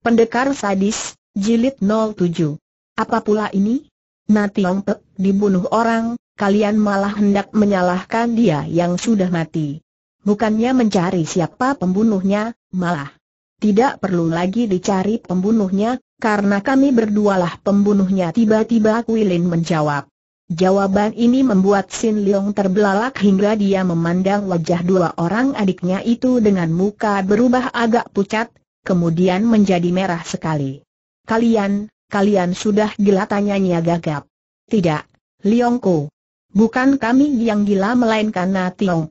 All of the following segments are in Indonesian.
Pendekar Sadis, Jilid 07. Apa pula ini? Nati Pek dibunuh orang, kalian malah hendak menyalahkan dia yang sudah mati. Bukannya mencari siapa pembunuhnya, malah. Tidak perlu lagi dicari pembunuhnya, karena kami berdualah pembunuhnya tiba-tiba Kuilin menjawab. Jawaban ini membuat Sin Leong terbelalak hingga dia memandang wajah dua orang adiknya itu dengan muka berubah agak pucat, kemudian menjadi merah sekali. Kalian, kalian sudah gila Nia gagap. Tidak, Liongko. Bukan kami yang gila melainkan Na Tiong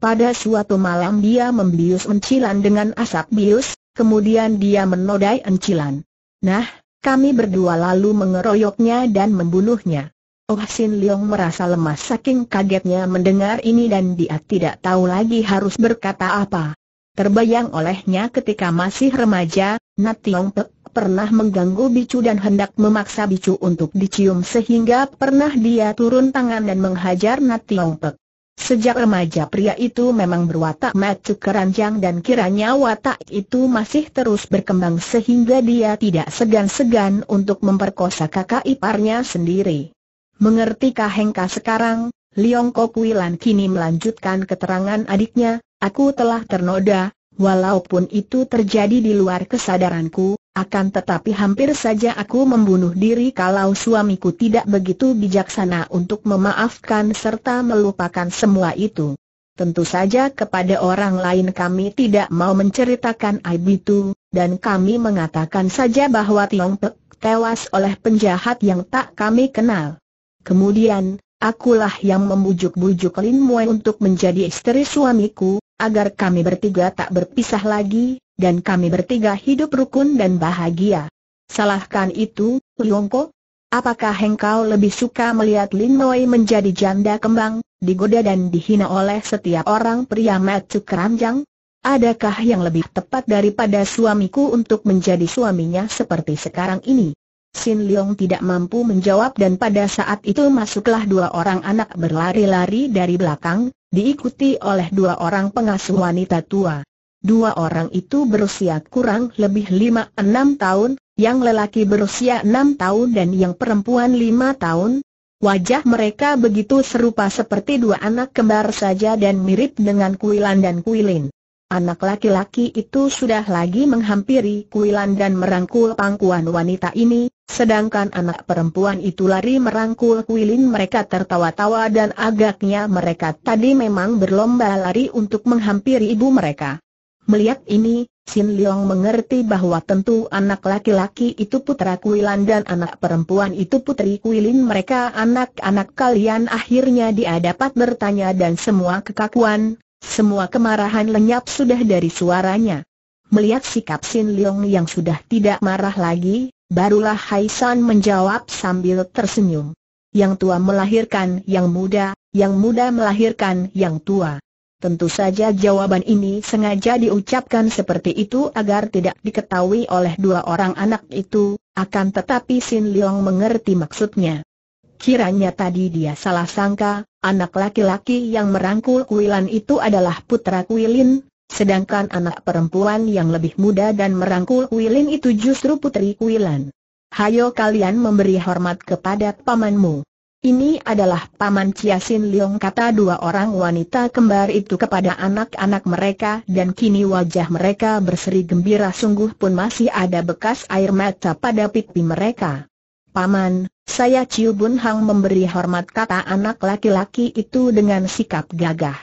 Pada suatu malam dia membius encilan dengan asap bius, kemudian dia menodai encilan. Nah, kami berdua lalu mengeroyoknya dan membunuhnya. Oh Sin Leong merasa lemas saking kagetnya mendengar ini dan dia tidak tahu lagi harus berkata apa. Terbayang olehnya ketika masih remaja, Nat Tiong Pek pernah mengganggu Bicu dan hendak memaksa Bicu untuk dicium sehingga pernah dia turun tangan dan menghajar Nat Tiong Pek. Sejak remaja pria itu memang berwatak macu keranjang dan kiranya watak itu masih terus berkembang sehingga dia tidak segan-segan untuk memperkosa kakak iparnya sendiri. Mengerti Hengka sekarang, Liong Kopuilan kini melanjutkan keterangan adiknya, Aku telah ternoda, walaupun itu terjadi di luar kesadaranku, akan tetapi hampir saja aku membunuh diri kalau suamiku tidak begitu bijaksana untuk memaafkan serta melupakan semua itu. Tentu saja kepada orang lain kami tidak mau menceritakan aib itu, dan kami mengatakan saja bahwa Tiong Pek tewas oleh penjahat yang tak kami kenal. Kemudian, akulah yang membujuk-bujuk Lin Mue untuk menjadi istri suamiku, agar kami bertiga tak berpisah lagi, dan kami bertiga hidup rukun dan bahagia. Salahkan itu, Liongko? Apakah hengkau lebih suka melihat Lin Noi menjadi janda kembang, digoda dan dihina oleh setiap orang pria macu Keranjang? Adakah yang lebih tepat daripada suamiku untuk menjadi suaminya seperti sekarang ini? Sin Liong tidak mampu menjawab dan pada saat itu masuklah dua orang anak berlari-lari dari belakang, diikuti oleh dua orang pengasuh wanita tua. Dua orang itu berusia kurang lebih lima 6 tahun, yang lelaki berusia enam tahun dan yang perempuan lima tahun. Wajah mereka begitu serupa seperti dua anak kembar saja dan mirip dengan Kuilan dan Kuilin. Anak laki-laki itu sudah lagi menghampiri Kuilan dan merangkul pangkuan wanita ini, Sedangkan anak perempuan itu lari merangkul Huilin mereka tertawa-tawa dan agaknya mereka tadi memang berlomba lari untuk menghampiri ibu mereka. Melihat ini, Sin Leong mengerti bahwa tentu anak laki-laki itu putra Kuilan dan anak perempuan itu putri Kuilin mereka anak-anak kalian akhirnya dia dapat bertanya dan semua kekakuan, semua kemarahan lenyap sudah dari suaranya. Melihat sikap Sin Leong yang sudah tidak marah lagi, Barulah Haisan menjawab sambil tersenyum. Yang tua melahirkan yang muda, yang muda melahirkan yang tua. Tentu saja jawaban ini sengaja diucapkan seperti itu agar tidak diketahui oleh dua orang anak itu, akan tetapi Sin Leong mengerti maksudnya. Kiranya tadi dia salah sangka, anak laki-laki yang merangkul Kuilan itu adalah putra Kuilin, Sedangkan anak perempuan yang lebih muda dan merangkul Kuilin itu justru putri Kuilan. Hayo kalian memberi hormat kepada pamanmu. Ini adalah paman Ciasin Liong kata dua orang wanita kembar itu kepada anak-anak mereka dan kini wajah mereka berseri gembira sungguh pun masih ada bekas air mata pada pipi mereka. Paman, saya Ciu Bun Hang memberi hormat kata anak laki-laki itu dengan sikap gagah.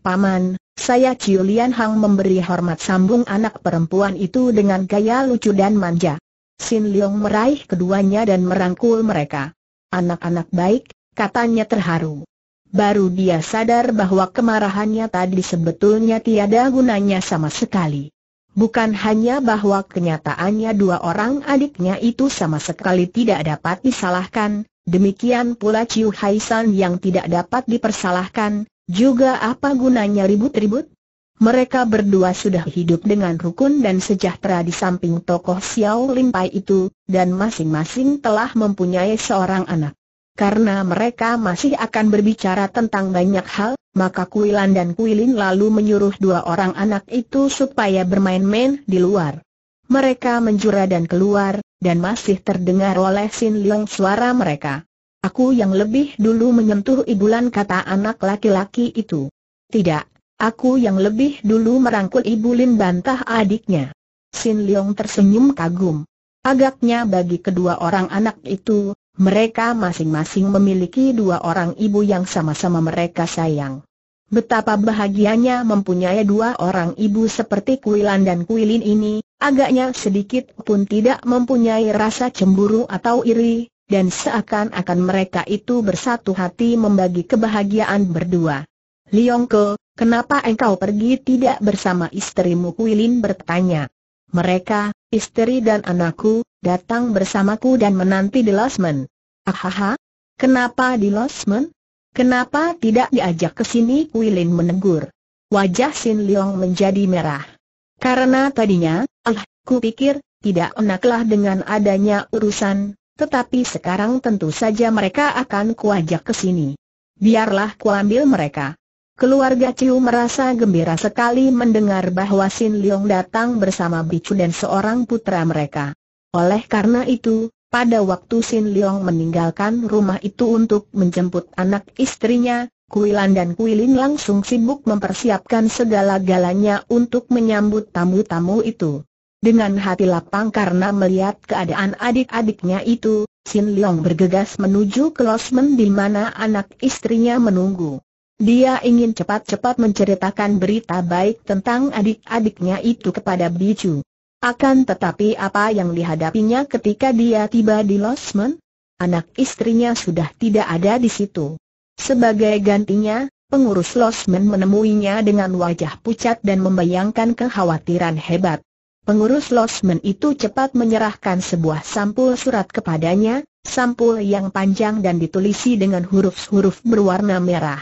Paman, saya Ciolian Lian Hang memberi hormat sambung anak perempuan itu dengan gaya lucu dan manja. Sin meraih keduanya dan merangkul mereka. Anak-anak baik, katanya terharu. Baru dia sadar bahwa kemarahannya tadi sebetulnya tiada gunanya sama sekali. Bukan hanya bahwa kenyataannya dua orang adiknya itu sama sekali tidak dapat disalahkan, demikian pula Chiu Hai San yang tidak dapat dipersalahkan, juga apa gunanya ribut-ribut? Mereka berdua sudah hidup dengan rukun dan sejahtera di samping tokoh Xiao Limpai itu, dan masing-masing telah mempunyai seorang anak. Karena mereka masih akan berbicara tentang banyak hal, maka Kuilan dan Kuilin lalu menyuruh dua orang anak itu supaya bermain-main di luar. Mereka menjura dan keluar, dan masih terdengar oleh Sin Leong suara mereka. Aku yang lebih dulu menyentuh Ibulan kata anak laki-laki itu. Tidak, aku yang lebih dulu merangkul ibu lin bantah adiknya. Sin Leong tersenyum kagum. Agaknya bagi kedua orang anak itu, mereka masing-masing memiliki dua orang ibu yang sama-sama mereka sayang. Betapa bahagianya mempunyai dua orang ibu seperti Kuilan dan Kuilin ini, agaknya sedikit pun tidak mempunyai rasa cemburu atau iri, dan seakan-akan mereka itu bersatu hati membagi kebahagiaan berdua. Liongko, kenapa engkau pergi tidak bersama istrimu Kuilin bertanya. Mereka, istri dan anakku, datang bersamaku dan menanti di Losmen. Ahaha, kenapa di Losmen? Kenapa tidak diajak ke sini Kuilin menegur. Wajah Sin Liong menjadi merah. Karena tadinya, ah, ku pikir, tidak enaklah dengan adanya urusan, tetapi sekarang tentu saja mereka akan kuajak ke sini. Biarlah kuambil mereka. Keluarga Ciu merasa gembira sekali mendengar bahwa Sin Leong datang bersama Bicu dan seorang putra mereka. Oleh karena itu, pada waktu Sin Leong meninggalkan rumah itu untuk menjemput anak istrinya, Kuilan dan Kuilin langsung sibuk mempersiapkan segala galanya untuk menyambut tamu-tamu itu. Dengan hati lapang karena melihat keadaan adik-adiknya itu, Sin Leong bergegas menuju ke losmen di mana anak istrinya menunggu. Dia ingin cepat-cepat menceritakan berita baik tentang adik-adiknya itu kepada Bicu. Akan tetapi apa yang dihadapinya ketika dia tiba di losmen? Anak istrinya sudah tidak ada di situ. Sebagai gantinya, pengurus losmen menemuinya dengan wajah pucat dan membayangkan kekhawatiran hebat. Pengurus losmen itu cepat menyerahkan sebuah sampul surat kepadanya, sampul yang panjang dan ditulisi dengan huruf-huruf berwarna merah.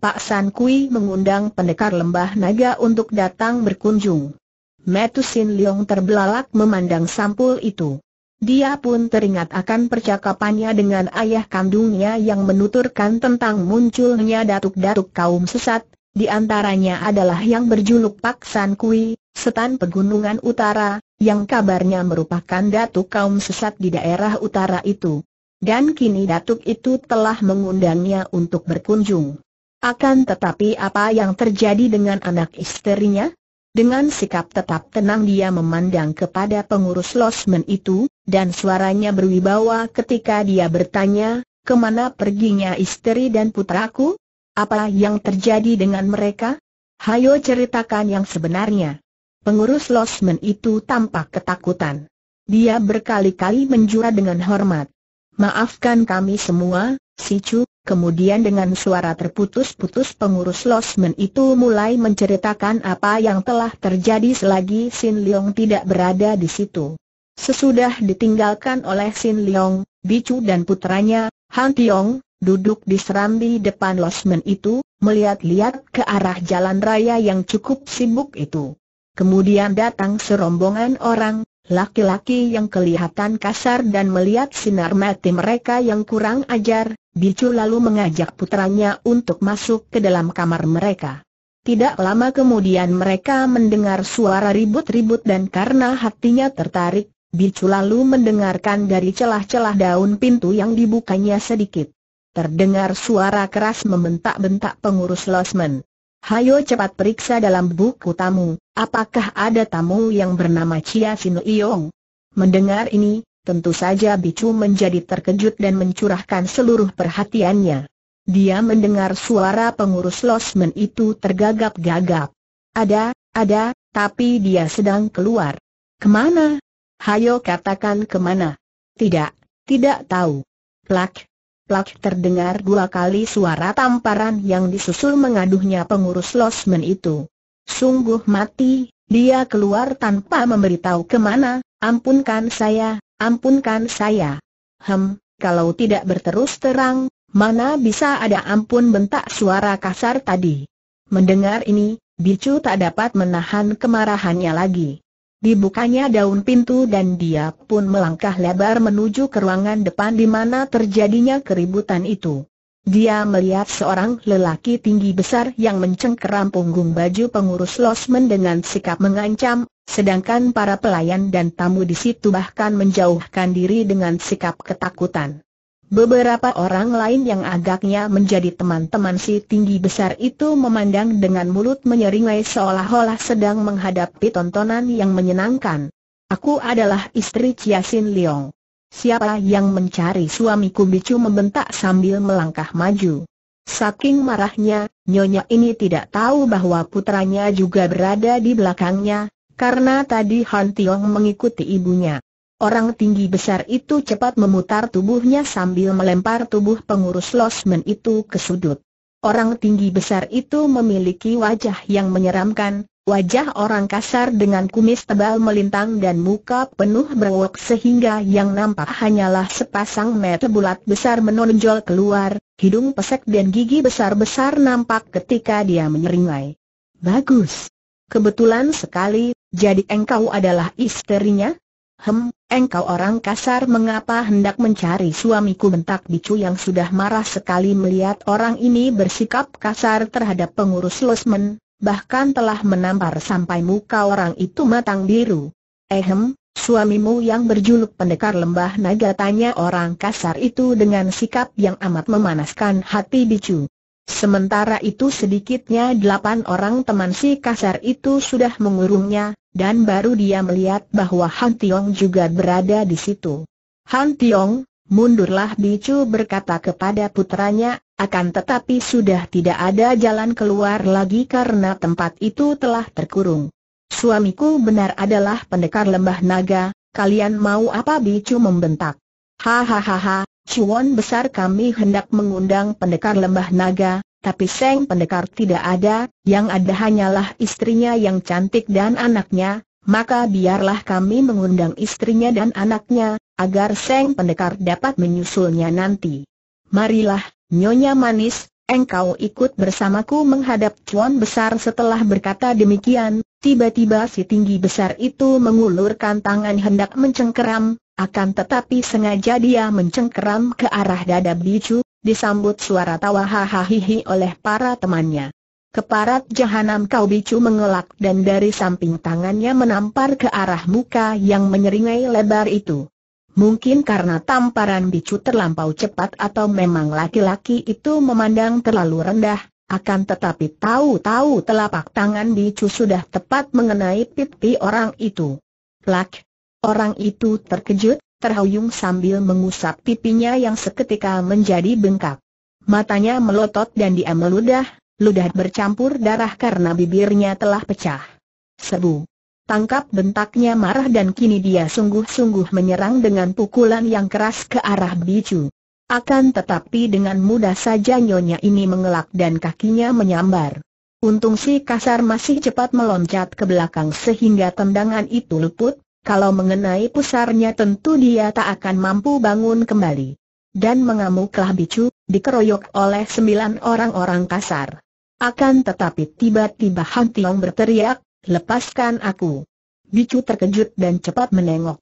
Pak San Kui mengundang pendekar lembah naga untuk datang berkunjung. Metusin Leong terbelalak memandang sampul itu. Dia pun teringat akan percakapannya dengan ayah kandungnya yang menuturkan tentang munculnya datuk-datuk kaum sesat, di antaranya adalah yang berjuluk Pak San Kui, Setan Pegunungan Utara, yang kabarnya merupakan datuk kaum sesat di daerah utara itu. Dan kini datuk itu telah mengundangnya untuk berkunjung. Akan tetapi apa yang terjadi dengan anak istrinya? Dengan sikap tetap tenang dia memandang kepada pengurus losmen itu, dan suaranya berwibawa ketika dia bertanya, kemana perginya istri dan putraku? Apa yang terjadi dengan mereka? Hayo ceritakan yang sebenarnya. Pengurus losmen itu tampak ketakutan. Dia berkali-kali menjura dengan hormat. Maafkan kami semua, si Chu, kemudian dengan suara terputus-putus pengurus losmen itu mulai menceritakan apa yang telah terjadi selagi Sin Leong tidak berada di situ. Sesudah ditinggalkan oleh Sin Leong, Bicu dan putranya, Han Tiong, duduk di serambi depan losmen itu, melihat-lihat ke arah jalan raya yang cukup sibuk itu. Kemudian datang serombongan orang, laki-laki yang kelihatan kasar dan melihat sinar mati mereka yang kurang ajar, Bicu lalu mengajak putranya untuk masuk ke dalam kamar mereka. Tidak lama kemudian mereka mendengar suara ribut-ribut dan karena hatinya tertarik, Bicu lalu mendengarkan dari celah-celah daun pintu yang dibukanya sedikit. Terdengar suara keras membentak-bentak pengurus losmen. Hayo cepat periksa dalam buku tamu, apakah ada tamu yang bernama Chia Sin Iyong? Mendengar ini, tentu saja Bicu menjadi terkejut dan mencurahkan seluruh perhatiannya. Dia mendengar suara pengurus losmen itu tergagap-gagap. Ada, ada, tapi dia sedang keluar. Kemana? Hayo katakan kemana. Tidak, tidak tahu. Plak, plak terdengar dua kali suara tamparan yang disusul mengaduhnya pengurus losmen itu. Sungguh mati, dia keluar tanpa memberitahu kemana, ampunkan saya, ampunkan saya. Hem, kalau tidak berterus terang, mana bisa ada ampun bentak suara kasar tadi. Mendengar ini, Bicu tak dapat menahan kemarahannya lagi. Dibukanya daun pintu dan dia pun melangkah lebar menuju ke ruangan depan di mana terjadinya keributan itu. Dia melihat seorang lelaki tinggi besar yang mencengkeram punggung baju pengurus losmen dengan sikap mengancam, sedangkan para pelayan dan tamu di situ bahkan menjauhkan diri dengan sikap ketakutan. Beberapa orang lain yang agaknya menjadi teman-teman si tinggi besar itu memandang dengan mulut menyeringai seolah-olah sedang menghadapi tontonan yang menyenangkan. Aku adalah istri Ciasin Leong. Siapa yang mencari suamiku Bicu membentak sambil melangkah maju. Saking marahnya, nyonya ini tidak tahu bahwa putranya juga berada di belakangnya, karena tadi Han Tiong mengikuti ibunya. Orang tinggi besar itu cepat memutar tubuhnya sambil melempar tubuh pengurus losmen itu ke sudut. Orang tinggi besar itu memiliki wajah yang menyeramkan, wajah orang kasar dengan kumis tebal melintang dan muka penuh berwok sehingga yang nampak hanyalah sepasang mata bulat besar menonjol keluar, hidung pesek dan gigi besar-besar nampak ketika dia menyeringai. Bagus. Kebetulan sekali, jadi engkau adalah istrinya? Hem, engkau orang kasar mengapa hendak mencari suamiku bentak bicu yang sudah marah sekali melihat orang ini bersikap kasar terhadap pengurus losmen, bahkan telah menampar sampai muka orang itu matang biru. Ehem, eh, suamimu yang berjuluk pendekar lembah naga tanya orang kasar itu dengan sikap yang amat memanaskan hati bicu. Sementara itu sedikitnya delapan orang teman si kasar itu sudah mengurungnya, dan baru dia melihat bahwa Han Tiong juga berada di situ. Han Tiong, Mundurlah Bicu berkata kepada putranya, akan tetapi sudah tidak ada jalan keluar lagi karena tempat itu telah terkurung. Suamiku benar adalah pendekar lembah naga, kalian mau apa Bicu membentak. Hahaha, Cuan besar kami hendak mengundang pendekar lembah naga, tapi Seng Pendekar tidak ada, yang ada hanyalah istrinya yang cantik dan anaknya, maka biarlah kami mengundang istrinya dan anaknya, agar Seng Pendekar dapat menyusulnya nanti. Marilah, Nyonya Manis, engkau ikut bersamaku menghadap Cuan Besar setelah berkata demikian, tiba-tiba si tinggi besar itu mengulurkan tangan hendak mencengkeram, akan tetapi sengaja dia mencengkeram ke arah dada Bicu, disambut suara tawa hahaha oleh para temannya. Keparat jahanam kau bicu mengelak dan dari samping tangannya menampar ke arah muka yang menyeringai lebar itu. Mungkin karena tamparan bicu terlampau cepat atau memang laki-laki itu memandang terlalu rendah, akan tetapi tahu-tahu telapak tangan bicu sudah tepat mengenai pipi orang itu. plak, orang itu terkejut, terhuyung sambil mengusap pipinya yang seketika menjadi bengkak. Matanya melotot dan dia meludah, ludah bercampur darah karena bibirnya telah pecah. Sebu. Tangkap bentaknya marah dan kini dia sungguh-sungguh menyerang dengan pukulan yang keras ke arah Bicu. Akan tetapi dengan mudah saja nyonya ini mengelak dan kakinya menyambar. Untung si kasar masih cepat meloncat ke belakang sehingga tendangan itu luput, kalau mengenai pusarnya tentu dia tak akan mampu bangun kembali. Dan mengamuklah Bicu, dikeroyok oleh sembilan orang-orang kasar. Akan tetapi tiba-tiba Han Tiong berteriak, lepaskan aku. Bicu terkejut dan cepat menengok.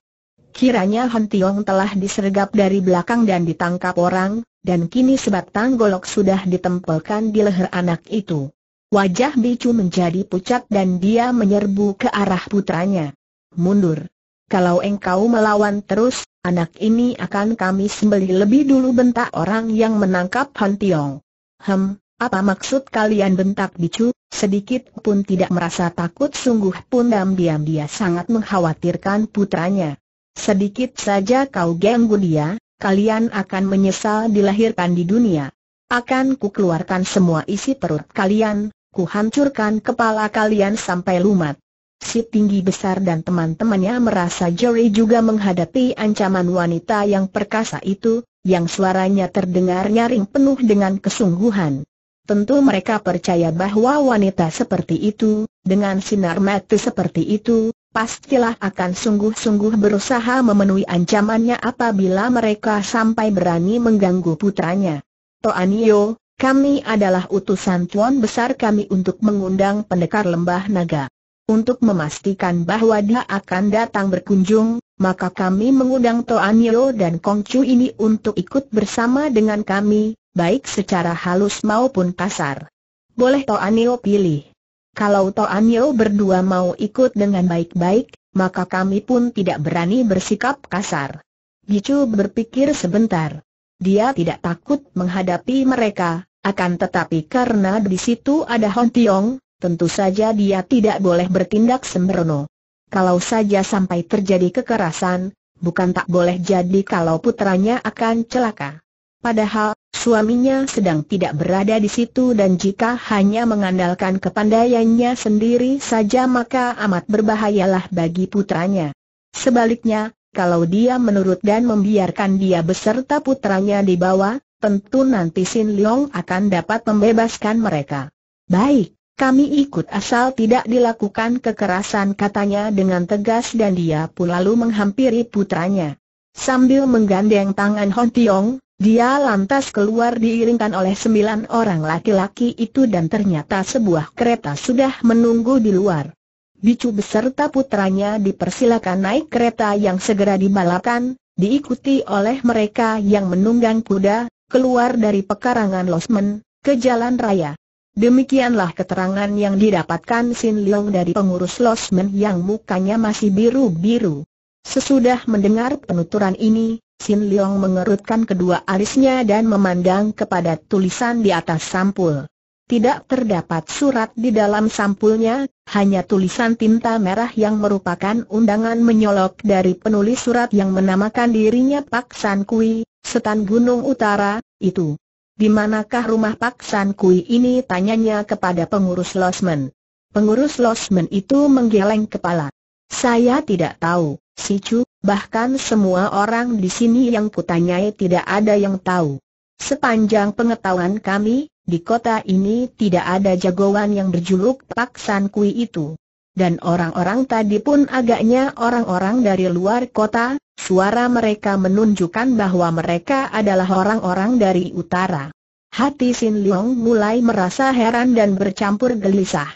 Kiranya Han Tiong telah disergap dari belakang dan ditangkap orang, dan kini sebatang golok sudah ditempelkan di leher anak itu. Wajah Bicu menjadi pucat dan dia menyerbu ke arah putranya. Mundur kalau engkau melawan terus, anak ini akan kami sembeli lebih dulu bentak orang yang menangkap Han Tiong. Hem, apa maksud kalian bentak bicu? Sedikit pun tidak merasa takut sungguh pun diam-diam dia sangat mengkhawatirkan putranya. Sedikit saja kau ganggu dia, kalian akan menyesal dilahirkan di dunia. Akan ku keluarkan semua isi perut kalian, ku hancurkan kepala kalian sampai lumat si tinggi besar dan teman-temannya merasa Jerry juga menghadapi ancaman wanita yang perkasa itu, yang suaranya terdengar nyaring penuh dengan kesungguhan. Tentu mereka percaya bahwa wanita seperti itu, dengan sinar mata seperti itu, pastilah akan sungguh-sungguh berusaha memenuhi ancamannya apabila mereka sampai berani mengganggu putranya. Toanio, kami adalah utusan tuan besar kami untuk mengundang pendekar lembah naga untuk memastikan bahwa dia akan datang berkunjung, maka kami mengundang Toan Yeo dan Kong Chu ini untuk ikut bersama dengan kami, baik secara halus maupun kasar. Boleh Toan Yeo pilih. Kalau Toan Yeo berdua mau ikut dengan baik-baik, maka kami pun tidak berani bersikap kasar. Gicu berpikir sebentar. Dia tidak takut menghadapi mereka, akan tetapi karena di situ ada Hon Tiong, tentu saja dia tidak boleh bertindak sembrono. Kalau saja sampai terjadi kekerasan, bukan tak boleh jadi kalau putranya akan celaka. Padahal, suaminya sedang tidak berada di situ dan jika hanya mengandalkan kepandaiannya sendiri saja maka amat berbahayalah bagi putranya. Sebaliknya, kalau dia menurut dan membiarkan dia beserta putranya dibawa, tentu nanti Sin Leong akan dapat membebaskan mereka. Baik, kami ikut asal tidak dilakukan kekerasan katanya dengan tegas dan dia pun lalu menghampiri putranya. Sambil menggandeng tangan Hon Tiong, dia lantas keluar diiringkan oleh sembilan orang laki-laki itu dan ternyata sebuah kereta sudah menunggu di luar. Bicu beserta putranya dipersilakan naik kereta yang segera dibalakan, diikuti oleh mereka yang menunggang kuda, keluar dari pekarangan Losmen, ke jalan raya. Demikianlah keterangan yang didapatkan Sin Leong dari pengurus losmen yang mukanya masih biru-biru. Sesudah mendengar penuturan ini, Sin Leong mengerutkan kedua alisnya dan memandang kepada tulisan di atas sampul. Tidak terdapat surat di dalam sampulnya, hanya tulisan tinta merah yang merupakan undangan menyolok dari penulis surat yang menamakan dirinya Pak San Kui, Setan Gunung Utara, itu. Di manakah rumah Pak San Kui ini tanyanya kepada pengurus losmen. Pengurus losmen itu menggeleng kepala. Saya tidak tahu, si Chu, bahkan semua orang di sini yang kutanyai tidak ada yang tahu. Sepanjang pengetahuan kami, di kota ini tidak ada jagoan yang berjuluk Pak San Kui itu dan orang-orang tadi pun agaknya orang-orang dari luar kota, suara mereka menunjukkan bahwa mereka adalah orang-orang dari utara. Hati Sin Leong mulai merasa heran dan bercampur gelisah.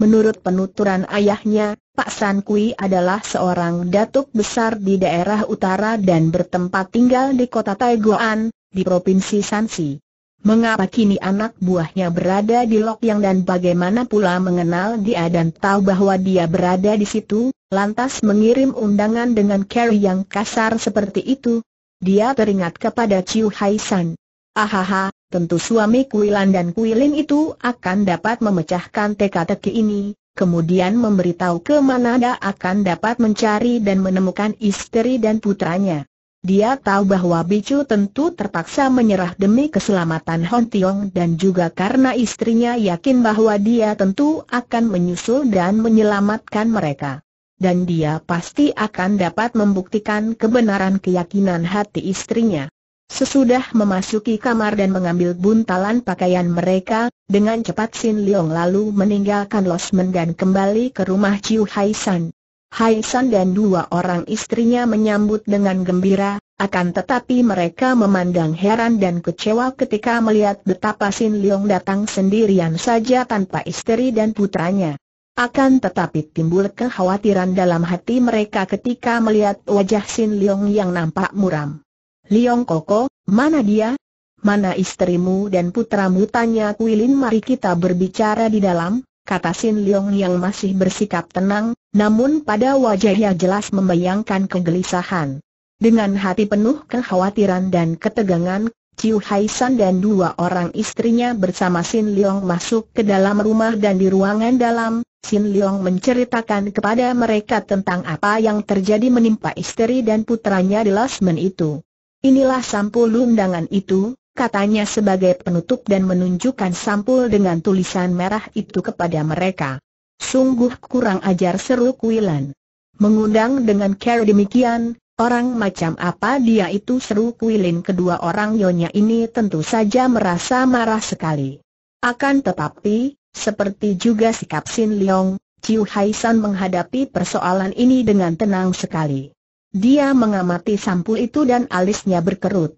Menurut penuturan ayahnya, Pak San Kui adalah seorang datuk besar di daerah utara dan bertempat tinggal di kota Taiguan, di Provinsi Shanxi. Mengapa kini anak buahnya berada di lok yang dan bagaimana pula mengenal dia dan tahu bahwa dia berada di situ, lantas mengirim undangan dengan cara yang kasar seperti itu? Dia teringat kepada Chiu Hai San. Ahaha, tentu suami Kuilan dan Kuilin itu akan dapat memecahkan teka-teki ini, kemudian memberitahu ke mana dia akan dapat mencari dan menemukan istri dan putranya. Dia tahu bahwa Bicu tentu terpaksa menyerah demi keselamatan Hon Tiong dan juga karena istrinya yakin bahwa dia tentu akan menyusul dan menyelamatkan mereka. Dan dia pasti akan dapat membuktikan kebenaran keyakinan hati istrinya. Sesudah memasuki kamar dan mengambil buntalan pakaian mereka, dengan cepat Sin Leong lalu meninggalkan losmen dan kembali ke rumah Chiu Hai San. Hai San dan dua orang istrinya menyambut dengan gembira, akan tetapi mereka memandang heran dan kecewa ketika melihat betapa Sin Leong datang sendirian saja tanpa istri dan putranya. Akan tetapi timbul kekhawatiran dalam hati mereka ketika melihat wajah Sin Leong yang nampak muram. Leong Koko, mana dia? Mana istrimu dan putramu? Tanya Kuilin mari kita berbicara di dalam kata Sin Leong yang masih bersikap tenang, namun pada wajahnya jelas membayangkan kegelisahan. Dengan hati penuh kekhawatiran dan ketegangan, Chiu Hai San dan dua orang istrinya bersama Sin Leong masuk ke dalam rumah dan di ruangan dalam, Sin Leong menceritakan kepada mereka tentang apa yang terjadi menimpa istri dan putranya di Lasmen itu. Inilah sampul undangan itu, katanya sebagai penutup dan menunjukkan sampul dengan tulisan merah itu kepada mereka. Sungguh kurang ajar seru Kuilan. Mengundang dengan care demikian, orang macam apa dia itu seru Kuilin kedua orang nyonya ini tentu saja merasa marah sekali. Akan tetapi, seperti juga sikap Sin Leong, Chiu Hai San menghadapi persoalan ini dengan tenang sekali. Dia mengamati sampul itu dan alisnya berkerut.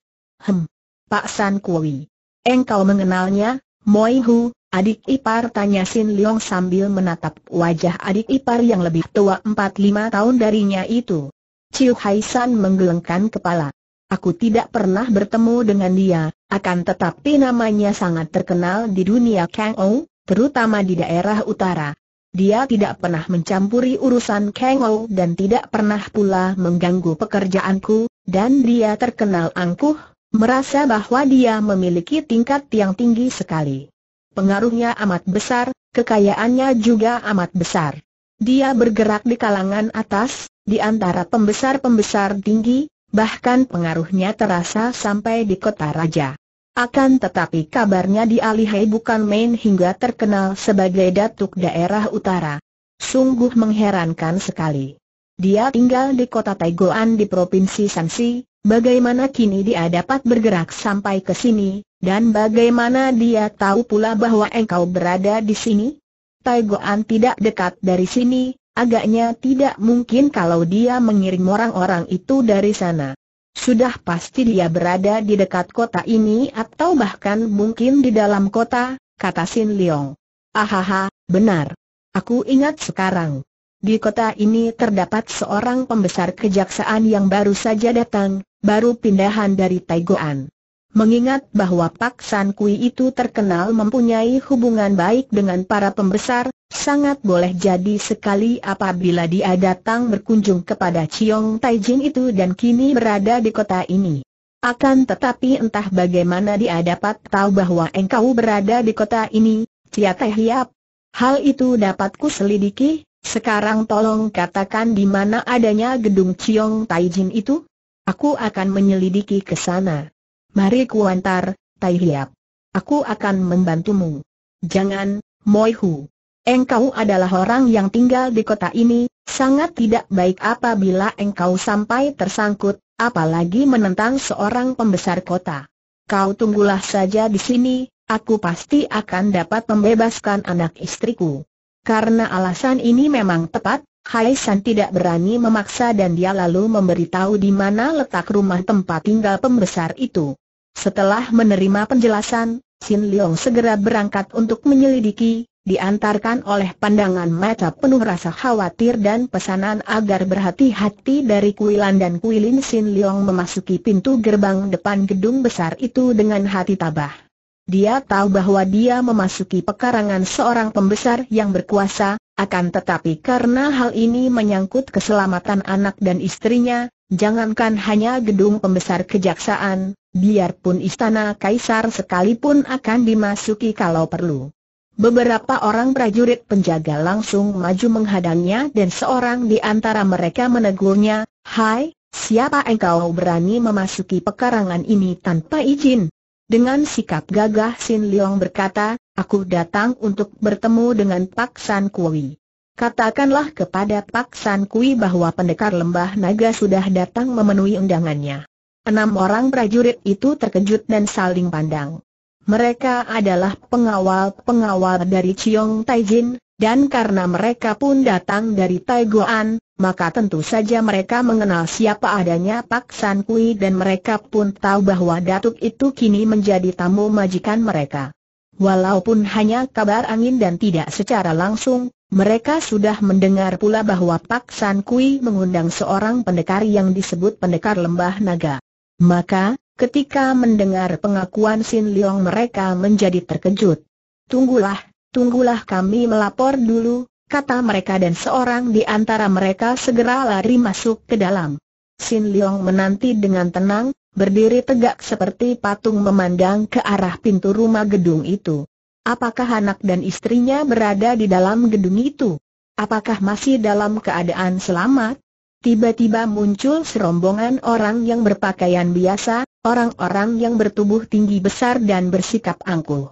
Hem, Pak San Kui. Engkau mengenalnya, Moi Hu, adik ipar tanya Sin Leong sambil menatap wajah adik ipar yang lebih tua 4-5 tahun darinya itu. Chiu Hai San menggelengkan kepala. Aku tidak pernah bertemu dengan dia, akan tetapi namanya sangat terkenal di dunia Kang Ou, terutama di daerah utara. Dia tidak pernah mencampuri urusan Ou dan tidak pernah pula mengganggu pekerjaanku, dan dia terkenal angkuh, Merasa bahwa dia memiliki tingkat yang tinggi sekali. Pengaruhnya amat besar, kekayaannya juga amat besar. Dia bergerak di kalangan atas, di antara pembesar-pembesar tinggi, bahkan pengaruhnya terasa sampai di kota raja. Akan tetapi kabarnya di Alihai bukan main hingga terkenal sebagai datuk daerah utara. Sungguh mengherankan sekali. Dia tinggal di kota Taigoan di Provinsi Sansi, Bagaimana kini dia dapat bergerak sampai ke sini, dan bagaimana dia tahu pula bahwa engkau berada di sini? Tai tidak dekat dari sini, agaknya tidak mungkin kalau dia mengirim orang-orang itu dari sana. Sudah pasti dia berada di dekat kota ini atau bahkan mungkin di dalam kota, kata Sin Leong. Ahaha, benar. Aku ingat sekarang. Di kota ini terdapat seorang pembesar kejaksaan yang baru saja datang, baru pindahan dari Taigoan. Mengingat bahwa Pak San Kui itu terkenal mempunyai hubungan baik dengan para pembesar, sangat boleh jadi sekali apabila dia datang berkunjung kepada Chiong Taijin itu dan kini berada di kota ini. Akan tetapi entah bagaimana dia dapat tahu bahwa engkau berada di kota ini, Cia Teh Hiap. Hal itu dapat ku selidiki, sekarang tolong katakan di mana adanya gedung Chiong Taijin itu? Aku akan menyelidiki ke sana. Mari kuantar, Tai Hiap. Aku akan membantumu. Jangan, Moi Hu. Engkau adalah orang yang tinggal di kota ini, sangat tidak baik apabila engkau sampai tersangkut, apalagi menentang seorang pembesar kota. Kau tunggulah saja di sini, aku pasti akan dapat membebaskan anak istriku. Karena alasan ini memang tepat, Hai San tidak berani memaksa dan dia lalu memberitahu di mana letak rumah tempat tinggal pembesar itu. Setelah menerima penjelasan, Sin Leong segera berangkat untuk menyelidiki, diantarkan oleh pandangan mata penuh rasa khawatir dan pesanan agar berhati-hati dari Kuilan dan Kuilin Sin Leong memasuki pintu gerbang depan gedung besar itu dengan hati tabah. Dia tahu bahwa dia memasuki pekarangan seorang pembesar yang berkuasa, akan tetapi karena hal ini menyangkut keselamatan anak dan istrinya, jangankan hanya gedung pembesar kejaksaan, biarpun istana kaisar sekalipun akan dimasuki kalau perlu. Beberapa orang prajurit penjaga langsung maju menghadangnya dan seorang di antara mereka menegurnya, Hai, siapa engkau berani memasuki pekarangan ini tanpa izin? Dengan sikap gagah Sin Leong berkata, aku datang untuk bertemu dengan Pak San Kui. Katakanlah kepada Pak San Kui bahwa pendekar lembah naga sudah datang memenuhi undangannya. Enam orang prajurit itu terkejut dan saling pandang. Mereka adalah pengawal-pengawal dari Chiong Taijin, dan karena mereka pun datang dari Taiguan, maka tentu saja mereka mengenal siapa adanya Pak San Kui dan mereka pun tahu bahwa Datuk itu kini menjadi tamu majikan mereka. Walaupun hanya kabar angin dan tidak secara langsung, mereka sudah mendengar pula bahwa Pak San Kui mengundang seorang pendekar yang disebut pendekar lembah naga. Maka, ketika mendengar pengakuan Sin Leong mereka menjadi terkejut. Tunggulah, tunggulah kami melapor dulu, kata mereka dan seorang di antara mereka segera lari masuk ke dalam. Sin Leong menanti dengan tenang, berdiri tegak seperti patung memandang ke arah pintu rumah gedung itu. Apakah anak dan istrinya berada di dalam gedung itu? Apakah masih dalam keadaan selamat? Tiba-tiba muncul serombongan orang yang berpakaian biasa, orang-orang yang bertubuh tinggi besar dan bersikap angkuh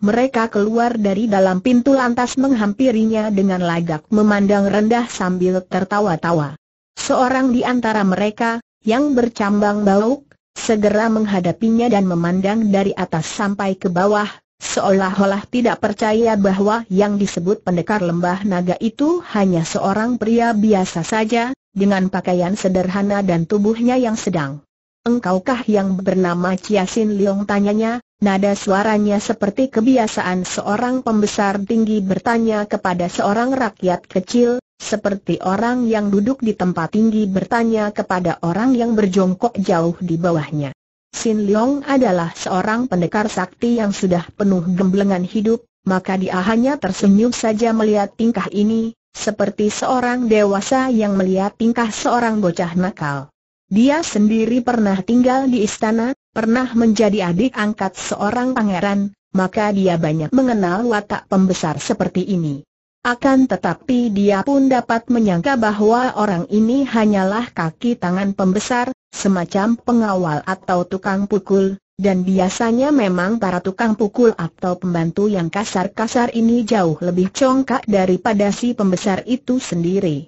mereka keluar dari dalam pintu lantas menghampirinya dengan lagak memandang rendah sambil tertawa-tawa. Seorang di antara mereka, yang bercambang bauk, segera menghadapinya dan memandang dari atas sampai ke bawah, seolah-olah tidak percaya bahwa yang disebut pendekar lembah naga itu hanya seorang pria biasa saja, dengan pakaian sederhana dan tubuhnya yang sedang. Engkaukah yang bernama Chiasin Leong tanyanya, nada suaranya seperti kebiasaan seorang pembesar tinggi bertanya kepada seorang rakyat kecil, seperti orang yang duduk di tempat tinggi bertanya kepada orang yang berjongkok jauh di bawahnya. Sin Leong adalah seorang pendekar sakti yang sudah penuh gemblengan hidup, maka dia hanya tersenyum saja melihat tingkah ini, seperti seorang dewasa yang melihat tingkah seorang bocah nakal. Dia sendiri pernah tinggal di istana, pernah menjadi adik angkat seorang pangeran, maka dia banyak mengenal watak pembesar seperti ini. Akan tetapi dia pun dapat menyangka bahwa orang ini hanyalah kaki tangan pembesar, semacam pengawal atau tukang pukul, dan biasanya memang para tukang pukul atau pembantu yang kasar-kasar ini jauh lebih congkak daripada si pembesar itu sendiri.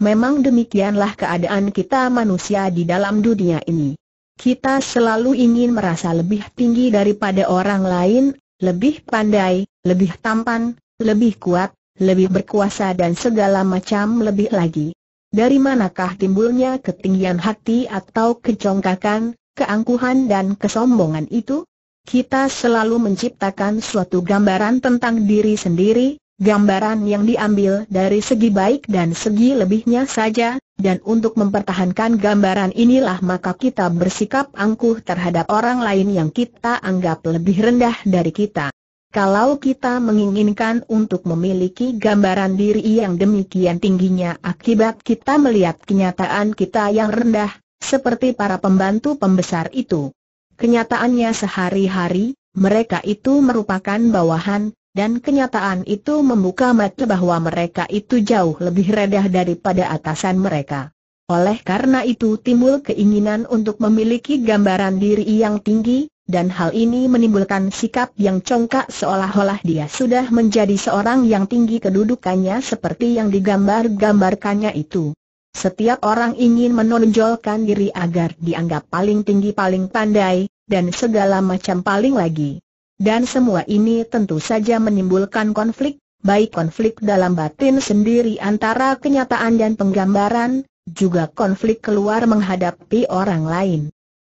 Memang demikianlah keadaan kita manusia di dalam dunia ini. Kita selalu ingin merasa lebih tinggi daripada orang lain, lebih pandai, lebih tampan, lebih kuat, lebih berkuasa dan segala macam lebih lagi. Dari manakah timbulnya ketinggian hati atau kecongkakan, keangkuhan dan kesombongan itu? Kita selalu menciptakan suatu gambaran tentang diri sendiri, Gambaran yang diambil dari segi baik dan segi lebihnya saja, dan untuk mempertahankan gambaran inilah maka kita bersikap angkuh terhadap orang lain yang kita anggap lebih rendah dari kita. Kalau kita menginginkan untuk memiliki gambaran diri yang demikian tingginya akibat kita melihat kenyataan kita yang rendah, seperti para pembantu pembesar itu. Kenyataannya sehari-hari, mereka itu merupakan bawahan, dan kenyataan itu membuka mata bahwa mereka itu jauh lebih redah daripada atasan mereka. Oleh karena itu timbul keinginan untuk memiliki gambaran diri yang tinggi, dan hal ini menimbulkan sikap yang congkak seolah-olah dia sudah menjadi seorang yang tinggi kedudukannya seperti yang digambar-gambarkannya itu. Setiap orang ingin menonjolkan diri agar dianggap paling tinggi paling pandai, dan segala macam paling lagi. Dan semua ini tentu saja menimbulkan konflik, baik konflik dalam batin sendiri antara kenyataan dan penggambaran, juga konflik keluar menghadapi orang lain.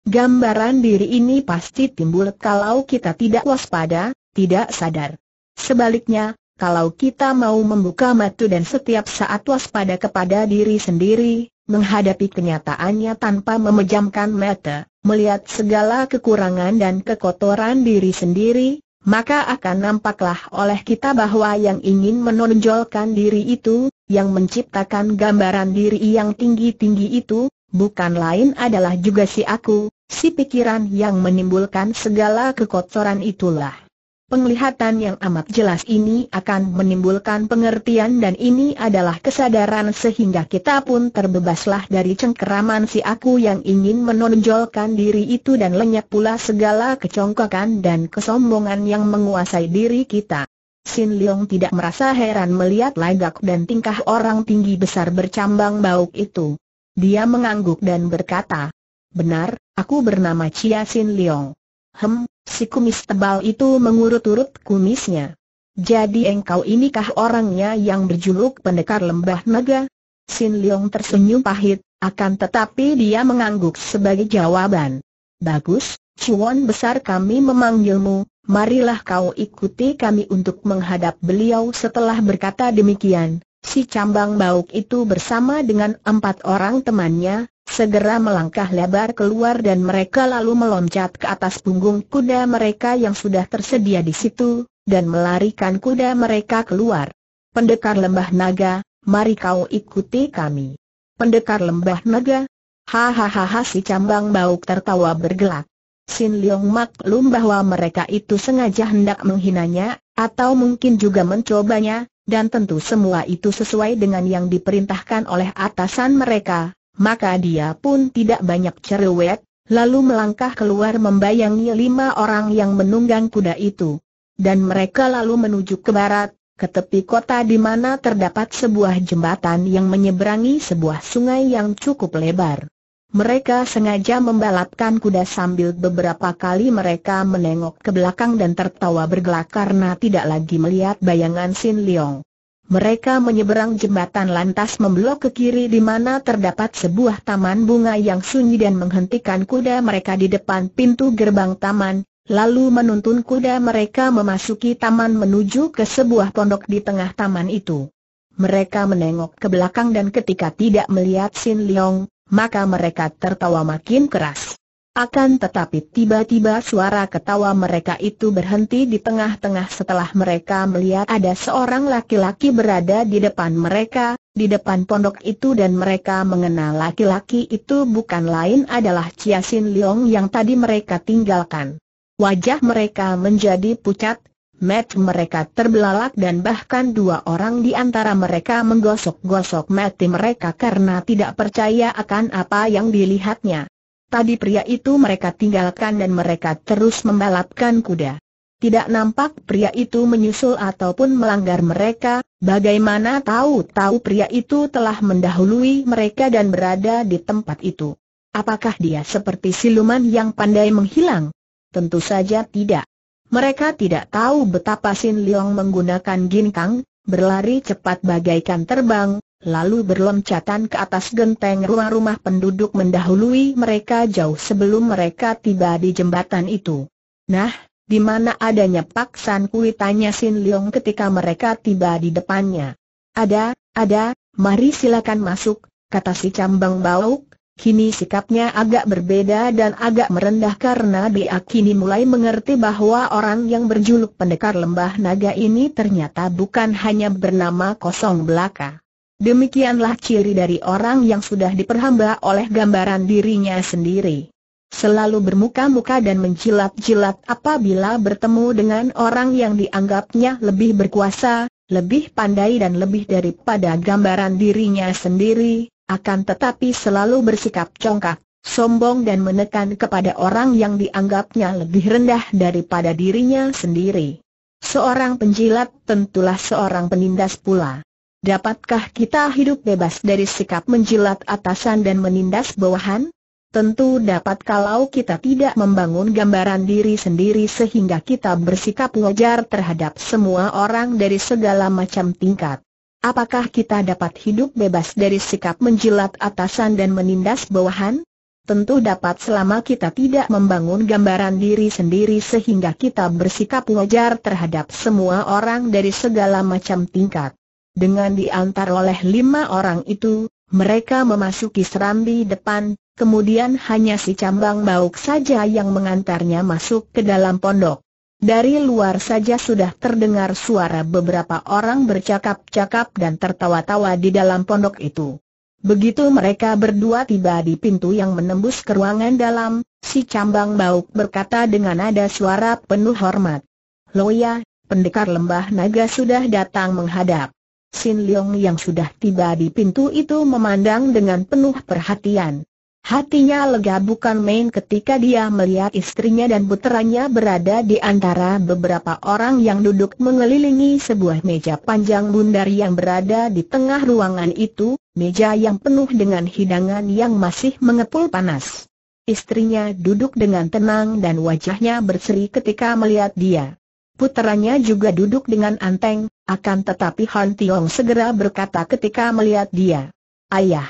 Gambaran diri ini pasti timbul kalau kita tidak waspada, tidak sadar. Sebaliknya, kalau kita mau membuka mata dan setiap saat waspada kepada diri sendiri, menghadapi kenyataannya tanpa memejamkan mata, melihat segala kekurangan dan kekotoran diri sendiri, maka akan nampaklah oleh kita bahwa yang ingin menonjolkan diri itu, yang menciptakan gambaran diri yang tinggi-tinggi itu, bukan lain adalah juga si aku, si pikiran yang menimbulkan segala kekotoran itulah. Penglihatan yang amat jelas ini akan menimbulkan pengertian dan ini adalah kesadaran sehingga kita pun terbebaslah dari cengkeraman si aku yang ingin menonjolkan diri itu dan lenyap pula segala kecongkakan dan kesombongan yang menguasai diri kita. Sin Leong tidak merasa heran melihat lagak dan tingkah orang tinggi besar bercambang bau itu. Dia mengangguk dan berkata, Benar, aku bernama Chia Sin Leong. Hem, si kumis tebal itu mengurut-urut kumisnya. Jadi engkau inikah orangnya yang berjuluk pendekar lembah naga? Sin Leong tersenyum pahit, akan tetapi dia mengangguk sebagai jawaban. Bagus, Cuan besar kami memanggilmu, marilah kau ikuti kami untuk menghadap beliau setelah berkata demikian. Si cambang bauk itu bersama dengan empat orang temannya, segera melangkah lebar keluar dan mereka lalu meloncat ke atas punggung kuda mereka yang sudah tersedia di situ, dan melarikan kuda mereka keluar. Pendekar lembah naga, mari kau ikuti kami. Pendekar lembah naga? Hahaha si cambang bau tertawa bergelak. Sin Leong maklum bahwa mereka itu sengaja hendak menghinanya, atau mungkin juga mencobanya, dan tentu semua itu sesuai dengan yang diperintahkan oleh atasan mereka, maka dia pun tidak banyak cerewet, lalu melangkah keluar membayangi lima orang yang menunggang kuda itu. Dan mereka lalu menuju ke barat, ke tepi kota di mana terdapat sebuah jembatan yang menyeberangi sebuah sungai yang cukup lebar. Mereka sengaja membalapkan kuda sambil beberapa kali mereka menengok ke belakang dan tertawa bergelak karena tidak lagi melihat bayangan Sin Leong. Mereka menyeberang jembatan lantas memblok ke kiri di mana terdapat sebuah taman bunga yang sunyi dan menghentikan kuda mereka di depan pintu gerbang taman, lalu menuntun kuda mereka memasuki taman menuju ke sebuah pondok di tengah taman itu. Mereka menengok ke belakang dan ketika tidak melihat Sin Leong, maka mereka tertawa makin keras. Akan tetapi tiba-tiba suara ketawa mereka itu berhenti di tengah-tengah setelah mereka melihat ada seorang laki-laki berada di depan mereka, di depan pondok itu dan mereka mengenal laki-laki itu bukan lain adalah Chia Sin Leong yang tadi mereka tinggalkan. Wajah mereka menjadi pucat, Mat mereka terbelalak dan bahkan dua orang di antara mereka menggosok-gosok mati mereka karena tidak percaya akan apa yang dilihatnya. Tadi pria itu mereka tinggalkan dan mereka terus membalapkan kuda. Tidak nampak pria itu menyusul ataupun melanggar mereka, bagaimana tahu-tahu pria itu telah mendahului mereka dan berada di tempat itu. Apakah dia seperti siluman yang pandai menghilang? Tentu saja tidak. Mereka tidak tahu betapa Sin Leong menggunakan ginkang, berlari cepat bagaikan terbang, lalu berloncatan ke atas genteng rumah-rumah penduduk mendahului mereka jauh sebelum mereka tiba di jembatan itu. Nah, di mana adanya paksaan kui tanya Sin Leong ketika mereka tiba di depannya. Ada, ada, mari silakan masuk, kata si cambang bauk, Kini sikapnya agak berbeda dan agak merendah karena dia kini mulai mengerti bahwa orang yang berjuluk pendekar lembah naga ini ternyata bukan hanya bernama kosong belaka. Demikianlah ciri dari orang yang sudah diperhamba oleh gambaran dirinya sendiri. Selalu bermuka-muka dan menjilat-jilat apabila bertemu dengan orang yang dianggapnya lebih berkuasa, lebih pandai dan lebih daripada gambaran dirinya sendiri, akan tetapi selalu bersikap congkak, sombong dan menekan kepada orang yang dianggapnya lebih rendah daripada dirinya sendiri. Seorang penjilat tentulah seorang penindas pula. Dapatkah kita hidup bebas dari sikap menjilat atasan dan menindas bawahan? Tentu dapat kalau kita tidak membangun gambaran diri sendiri sehingga kita bersikap wajar terhadap semua orang dari segala macam tingkat. Apakah kita dapat hidup bebas dari sikap menjilat atasan dan menindas bawahan? Tentu dapat selama kita tidak membangun gambaran diri sendiri sehingga kita bersikap wajar terhadap semua orang dari segala macam tingkat. Dengan diantar oleh lima orang itu, mereka memasuki serambi depan, kemudian hanya si cambang bauk saja yang mengantarnya masuk ke dalam pondok. Dari luar saja sudah terdengar suara beberapa orang bercakap-cakap dan tertawa-tawa di dalam pondok itu. Begitu mereka berdua tiba di pintu yang menembus ke ruangan dalam, si Cambang Bauk berkata dengan nada suara penuh hormat. Loya, pendekar lembah naga sudah datang menghadap. Sin Leong yang sudah tiba di pintu itu memandang dengan penuh perhatian. Hatinya lega bukan main ketika dia melihat istrinya dan puteranya berada di antara beberapa orang yang duduk mengelilingi sebuah meja panjang bundar yang berada di tengah ruangan itu, meja yang penuh dengan hidangan yang masih mengepul panas. Istrinya duduk dengan tenang dan wajahnya berseri ketika melihat dia. Puteranya juga duduk dengan anteng, akan tetapi Han Tiong segera berkata ketika melihat dia. Ayah.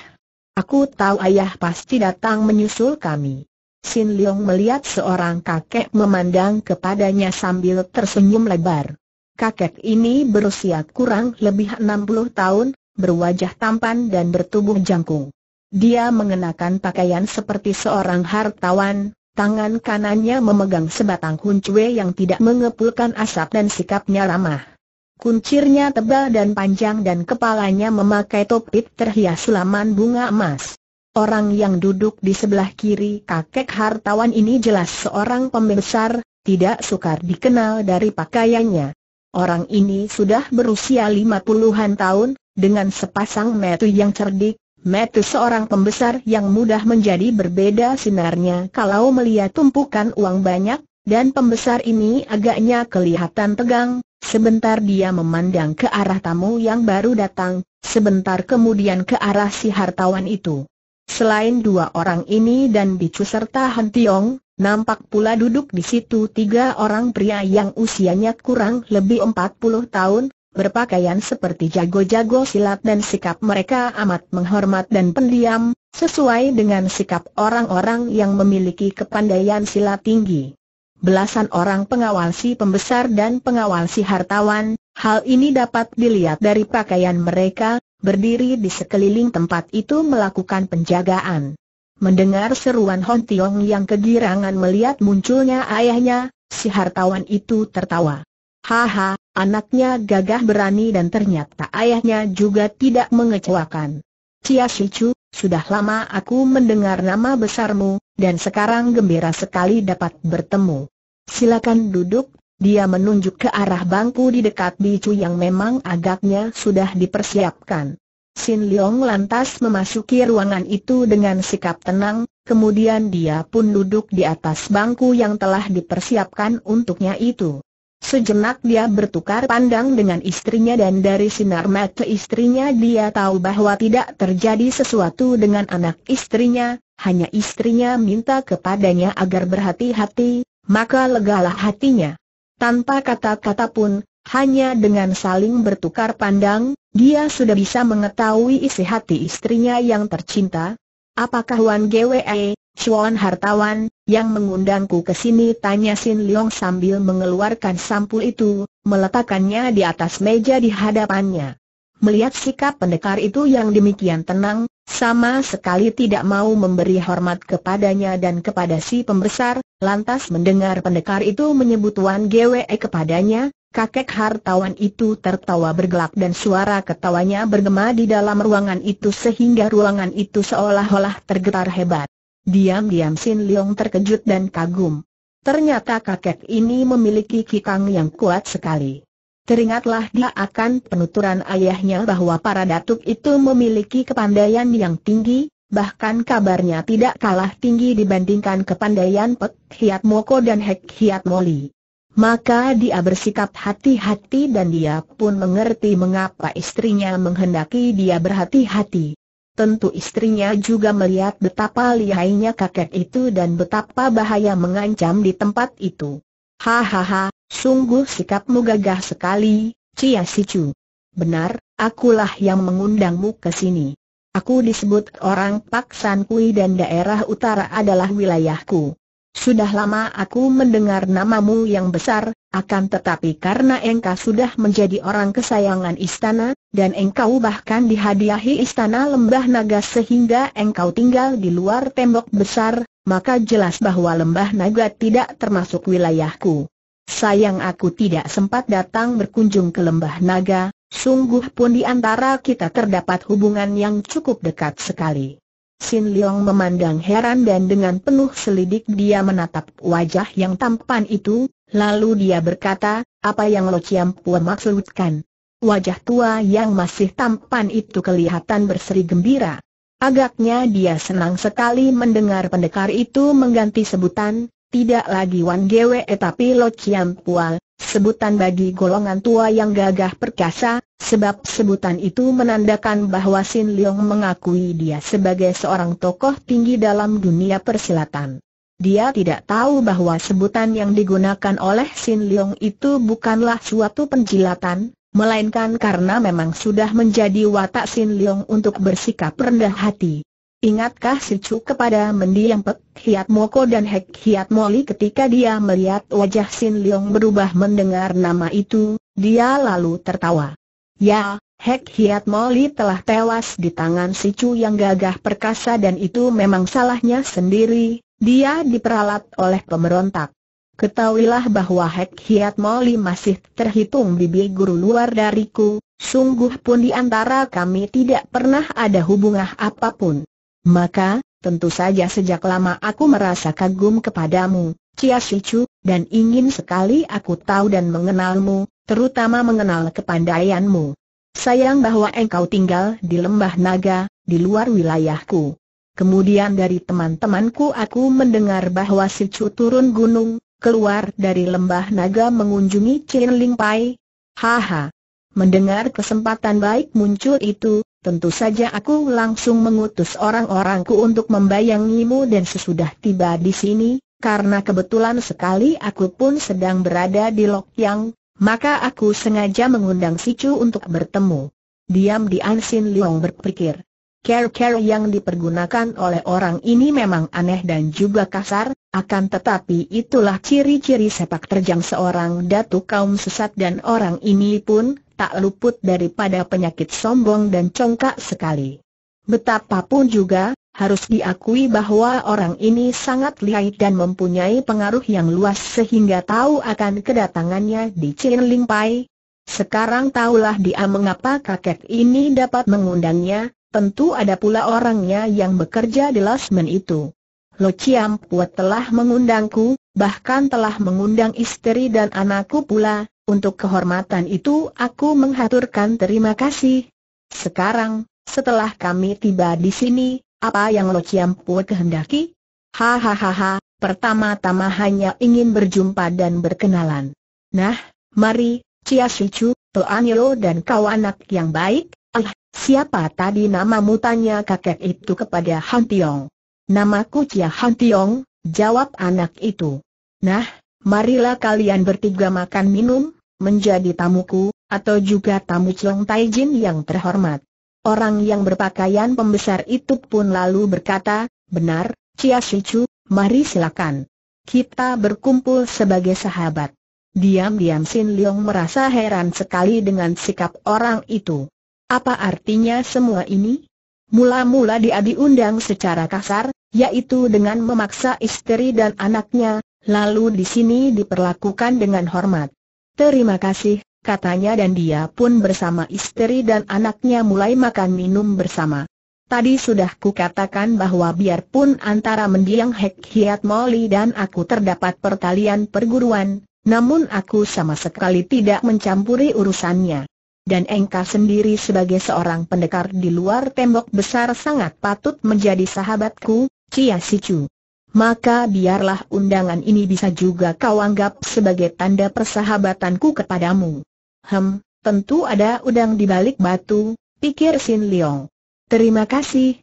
Aku tahu ayah pasti datang menyusul kami. Sin Leong melihat seorang kakek memandang kepadanya sambil tersenyum lebar. Kakek ini berusia kurang lebih 60 tahun, berwajah tampan dan bertubuh jangkung. Dia mengenakan pakaian seperti seorang hartawan, tangan kanannya memegang sebatang huncue yang tidak mengepulkan asap dan sikapnya ramah. Kuncirnya tebal dan panjang dan kepalanya memakai topi terhias laman bunga emas. Orang yang duduk di sebelah kiri kakek hartawan ini jelas seorang pembesar, tidak sukar dikenal dari pakaiannya. Orang ini sudah berusia lima puluhan tahun, dengan sepasang metu yang cerdik, metu seorang pembesar yang mudah menjadi berbeda sinarnya kalau melihat tumpukan uang banyak, dan pembesar ini agaknya kelihatan tegang, sebentar dia memandang ke arah tamu yang baru datang, sebentar kemudian ke arah si hartawan itu. Selain dua orang ini dan Bicu serta Han Tiong, Nampak pula duduk di situ tiga orang pria yang usianya kurang lebih 40 tahun, berpakaian seperti jago-jago silat dan sikap mereka amat menghormat dan pendiam, sesuai dengan sikap orang-orang yang memiliki kepandaian silat tinggi belasan orang pengawal si pembesar dan pengawal si hartawan, hal ini dapat dilihat dari pakaian mereka, berdiri di sekeliling tempat itu melakukan penjagaan. Mendengar seruan Hon Tiong yang kegirangan melihat munculnya ayahnya, si hartawan itu tertawa. Haha, anaknya gagah berani dan ternyata ayahnya juga tidak mengecewakan. Cia Shichu, sudah lama aku mendengar nama besarmu, dan sekarang gembira sekali dapat bertemu. Silakan duduk, dia menunjuk ke arah bangku di dekat bicu yang memang agaknya sudah dipersiapkan. Sin Leong lantas memasuki ruangan itu dengan sikap tenang, kemudian dia pun duduk di atas bangku yang telah dipersiapkan untuknya itu. Sejenak dia bertukar pandang dengan istrinya dan dari sinar mata istrinya dia tahu bahwa tidak terjadi sesuatu dengan anak istrinya, hanya istrinya minta kepadanya agar berhati-hati, maka legalah hatinya. Tanpa kata-kata pun, hanya dengan saling bertukar pandang, dia sudah bisa mengetahui isi hati istrinya yang tercinta. Apakah Wan Gwe, Chuan Hartawan, yang mengundangku ke sini tanya Sin Leong sambil mengeluarkan sampul itu, meletakkannya di atas meja di hadapannya. Melihat sikap pendekar itu yang demikian tenang, sama sekali tidak mau memberi hormat kepadanya dan kepada si pembesar, lantas mendengar pendekar itu menyebut Wan Gwe kepadanya, kakek hartawan itu tertawa bergelak dan suara ketawanya bergema di dalam ruangan itu sehingga ruangan itu seolah-olah tergetar hebat. Diam-diam Sin Leong terkejut dan kagum. Ternyata kakek ini memiliki kikang yang kuat sekali. Teringatlah dia akan penuturan ayahnya bahwa para datuk itu memiliki kepandaian yang tinggi, bahkan kabarnya tidak kalah tinggi dibandingkan kepandaian Pek Hiat Moko dan Hek Hiat Moli. Maka dia bersikap hati-hati dan dia pun mengerti mengapa istrinya menghendaki dia berhati-hati. Tentu istrinya juga melihat betapa lihainya kakek itu dan betapa bahaya mengancam di tempat itu. Hahaha, sungguh sikapmu gagah sekali, Cia Sicu. Benar, akulah yang mengundangmu ke sini. Aku disebut orang Paksan Kui dan daerah utara adalah wilayahku. Sudah lama aku mendengar namamu yang besar, akan tetapi karena engkau sudah menjadi orang kesayangan istana, dan engkau bahkan dihadiahi istana lembah naga sehingga engkau tinggal di luar tembok besar, maka jelas bahwa lembah naga tidak termasuk wilayahku. Sayang aku tidak sempat datang berkunjung ke lembah naga, sungguh pun di antara kita terdapat hubungan yang cukup dekat sekali. Sin Leong memandang heran dan dengan penuh selidik dia menatap wajah yang tampan itu, lalu dia berkata, apa yang Lo Chiam Pua maksudkan? Wajah tua yang masih tampan itu kelihatan berseri gembira. Agaknya dia senang sekali mendengar pendekar itu mengganti sebutan, tidak lagi Wan Gwe tapi Lo Chiam Pua, sebutan bagi golongan tua yang gagah perkasa, sebab sebutan itu menandakan bahwa Sin Leong mengakui dia sebagai seorang tokoh tinggi dalam dunia persilatan. Dia tidak tahu bahwa sebutan yang digunakan oleh Sin Leong itu bukanlah suatu penjilatan, melainkan karena memang sudah menjadi watak Sin Leong untuk bersikap rendah hati. Ingatkah si Chu kepada mendiang Pek Hiat Moko dan Hek Hiat Moli ketika dia melihat wajah Sin Leong berubah mendengar nama itu, dia lalu tertawa. Ya, Hek Hiat Moli telah tewas di tangan si Chu yang gagah perkasa dan itu memang salahnya sendiri, dia diperalat oleh pemberontak. Ketahuilah bahwa Hek Hiat Moli masih terhitung bibi guru luar dariku, sungguh pun di antara kami tidak pernah ada hubungan apapun. Maka, tentu saja sejak lama aku merasa kagum kepadamu, Chia Shichu, dan ingin sekali aku tahu dan mengenalmu, terutama mengenal kepandaianmu. Sayang bahwa engkau tinggal di lembah naga, di luar wilayahku. Kemudian dari teman-temanku aku mendengar bahwa Shichu turun gunung, keluar dari lembah naga mengunjungi Chin Ling Pai. Haha. Mendengar kesempatan baik muncul itu, tentu saja aku langsung mengutus orang-orangku untuk membayangimu dan sesudah tiba di sini, karena kebetulan sekali aku pun sedang berada di Lok Yang, maka aku sengaja mengundang si Chu untuk bertemu. Diam di Ansin Liong berpikir, care-care yang dipergunakan oleh orang ini memang aneh dan juga kasar, akan tetapi itulah ciri-ciri sepak terjang seorang datu kaum sesat dan orang ini pun tak luput daripada penyakit sombong dan congkak sekali. Betapapun juga, harus diakui bahwa orang ini sangat lihai dan mempunyai pengaruh yang luas sehingga tahu akan kedatangannya di Chin Ling Pai. Sekarang tahulah dia mengapa kakek ini dapat mengundangnya, tentu ada pula orangnya yang bekerja di Lasmen itu. Lo Chiam Puat telah mengundangku, bahkan telah mengundang istri dan anakku pula, untuk kehormatan itu aku menghaturkan terima kasih. Sekarang, setelah kami tiba di sini, apa yang Lo Ciampu kehendaki? Hahaha, pertama-tama hanya ingin berjumpa dan berkenalan. Nah, mari, Cia Shichu, Yolo dan kau anak yang baik. Ah, siapa tadi namamu tanya kakek itu kepada Han Tiong. Namaku Cia Han Tiong, jawab anak itu. Nah, marilah kalian bertiga makan minum, menjadi tamuku, atau juga tamu Chong Tai Jin yang terhormat. Orang yang berpakaian pembesar itu pun lalu berkata, benar, Chia Shi mari silakan. Kita berkumpul sebagai sahabat. Diam-diam Sin Leong merasa heran sekali dengan sikap orang itu. Apa artinya semua ini? Mula-mula dia diundang secara kasar, yaitu dengan memaksa istri dan anaknya, lalu di sini diperlakukan dengan hormat. Terima kasih, katanya dan dia pun bersama istri dan anaknya mulai makan minum bersama. Tadi sudah kukatakan bahwa biarpun antara mendiang Hek Hiat Moli dan aku terdapat pertalian perguruan, namun aku sama sekali tidak mencampuri urusannya. Dan Engka sendiri sebagai seorang pendekar di luar tembok besar sangat patut menjadi sahabatku, Cia Sicu maka biarlah undangan ini bisa juga kau anggap sebagai tanda persahabatanku kepadamu. Hem, tentu ada udang di balik batu, pikir Sin Leong. Terima kasih.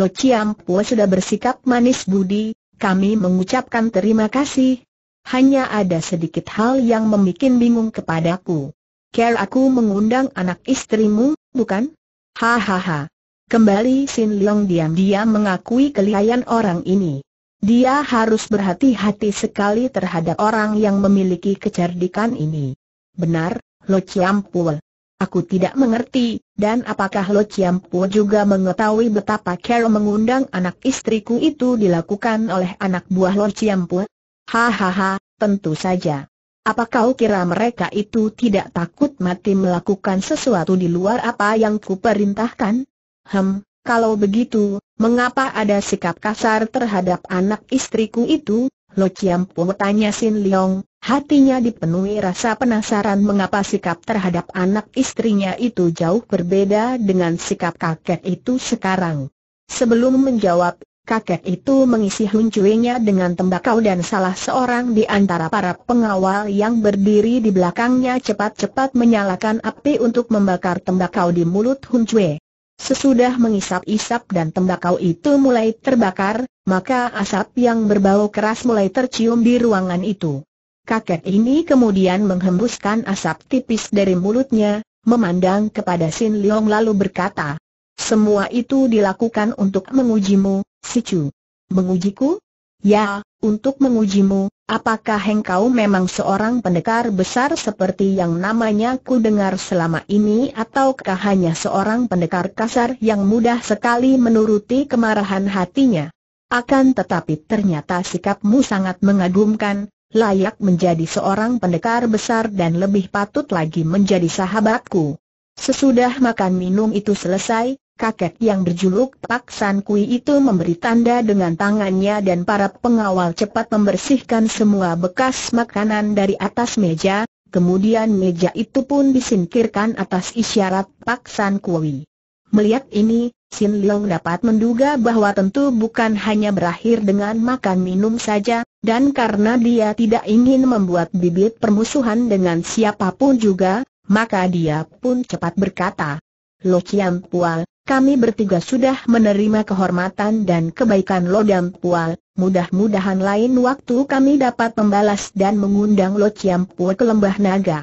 Lo Chiam Pue sudah bersikap manis budi, kami mengucapkan terima kasih. Hanya ada sedikit hal yang membuat bingung kepadaku. Care aku mengundang anak istrimu, bukan? Hahaha. Kembali Sin Leong diam-diam mengakui kelihayan orang ini. Dia harus berhati-hati sekali terhadap orang yang memiliki kecerdikan ini. Benar, Lo Chiampul. Aku tidak mengerti, dan apakah Lo Chiampu juga mengetahui betapa Carol mengundang anak istriku itu dilakukan oleh anak buah Lo Chiampu? Hahaha, tentu saja. Apa kau kira mereka itu tidak takut mati melakukan sesuatu di luar apa yang kuperintahkan? Hem, kalau begitu, mengapa ada sikap kasar terhadap anak istriku itu? Lo Chiam Po tanya Sin Leong, hatinya dipenuhi rasa penasaran mengapa sikap terhadap anak istrinya itu jauh berbeda dengan sikap kakek itu sekarang. Sebelum menjawab, Kakek itu mengisi huncuenya dengan tembakau dan salah seorang di antara para pengawal yang berdiri di belakangnya cepat-cepat menyalakan api untuk membakar tembakau di mulut huncue. Sesudah mengisap-isap dan tembakau itu mulai terbakar, maka asap yang berbau keras mulai tercium di ruangan itu. Kakek ini kemudian menghembuskan asap tipis dari mulutnya, memandang kepada Sin Leong lalu berkata, Semua itu dilakukan untuk mengujimu, si Chu. Mengujiku? Ya, untuk mengujimu, Apakah engkau memang seorang pendekar besar seperti yang namanya ku dengar selama ini ataukah hanya seorang pendekar kasar yang mudah sekali menuruti kemarahan hatinya? Akan tetapi ternyata sikapmu sangat mengagumkan, layak menjadi seorang pendekar besar dan lebih patut lagi menjadi sahabatku. Sesudah makan minum itu selesai, kakek yang berjuluk Pak San Kui itu memberi tanda dengan tangannya dan para pengawal cepat membersihkan semua bekas makanan dari atas meja, kemudian meja itu pun disingkirkan atas isyarat Pak San Kui. Melihat ini, Sin Leong dapat menduga bahwa tentu bukan hanya berakhir dengan makan minum saja, dan karena dia tidak ingin membuat bibit permusuhan dengan siapapun juga, maka dia pun cepat berkata, Lo Chiam Pual, kami bertiga sudah menerima kehormatan dan kebaikan Lo Dam Pual, mudah-mudahan lain waktu kami dapat membalas dan mengundang Lo ciampu Pua ke Lembah Naga.